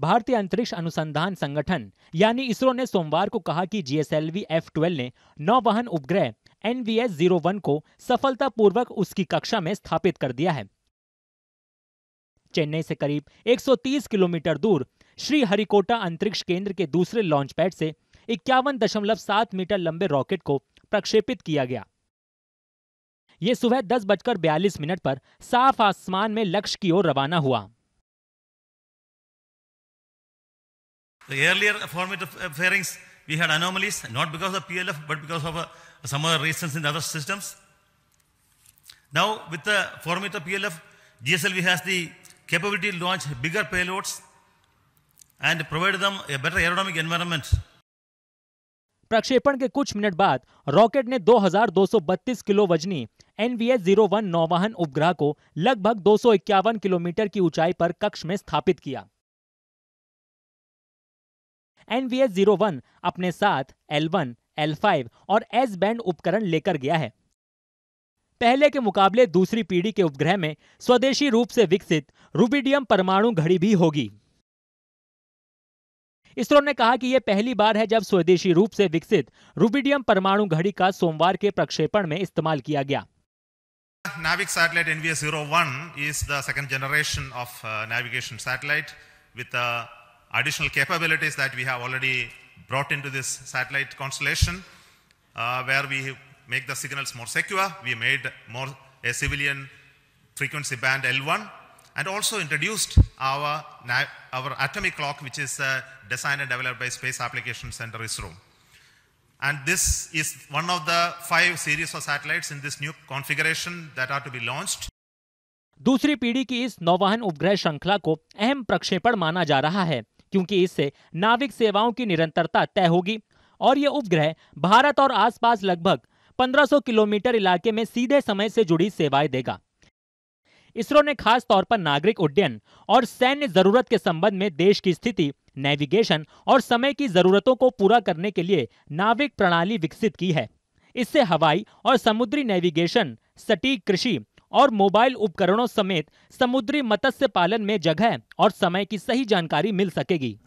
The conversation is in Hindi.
भारतीय अंतरिक्ष अनुसंधान संगठन यानी इसरो ने सोमवार को कहा कि जीएसएलवी एफ ट्वेल्व ने वाहन उपग्रह N V S zero one को सफलतापूर्वक उसकी कक्षा में स्थापित कर दिया है चेन्नई से करीब 130 किलोमीटर दूर श्री हरिकोटा अंतरिक्ष केंद्र के दूसरे लॉन्च पैड से इक्यावन दशमलव सात मीटर लंबे रॉकेट को प्रक्षेपित किया गया यह सुबह दस बजकर बयालीस मिनट पर साफ आसमान में लक्ष्य की ओर रवाना हुआ The earlier format of uh, fairings, we had anomalies, not because of PLF, but because of uh, some other reasons in the other systems. Now, with the format of PLF, GSLV has the capability to launch bigger payloads and provide them a better aerodynamic environment. प्रक्षेपण के कुछ मिनट बाद रॉकेट ने 2,232 किलो वजनी एन वी एस जीरो नौवहन उपग्रह को लगभग दो किलोमीटर की ऊंचाई पर कक्ष में स्थापित किया N V S zero one अपने साथ एल वन एल फाइव और एस बैंड उपकरण लेकर गया है पहले के मुकाबले दूसरी पीढ़ी के उपग्रह में स्वदेशी रूप से विकसित रूबिडियम परमाणु घड़ी भी होगी इसरो ने कहा कि यह पहली बार है जब स्वदेशी रूप से विकसित रूबिडियम परमाणु घड़ी का सोमवार के प्रक्षेपण में इस्तेमाल किया गया Navic satellite NVS-01 is the second generation of uh, navigation satellite with a uh, additional capabilities that we have already brought into this satellite constellation, uh, where we make the signals more secure. We made more a civilian frequency band L1 and also introduced our, our atomic clock, which is uh, designed and developed by Space Application Center ISRO. And this is one of the five series of satellites in this new configuration that are to be launched. दूसरी पीढ़ी की इस नौवहन उपग्रह श्रृंखला को अहम प्रक्षेपण माना जा रहा है क्योंकि इससे नाविक सेवाओं की निरंतरता तय होगी और ये उपग्रह भारत और आसपास लगभग 1500 किलोमीटर इलाके में सीधे समय से जुड़ी सेवाएं देगा इसरो ने खास तौर पर नागरिक उड्डयन और सैन्य जरूरत के संबंध में देश की स्थिति नेविगेशन और समय की जरूरतों को पूरा करने के लिए नाविक प्रणाली विकसित की है इससे हवाई और समुद्री नेविगेशन सटीक कृषि और मोबाइल उपकरणों समेत समुद्री मत्स्य पालन में जगह और समय की सही जानकारी मिल सकेगी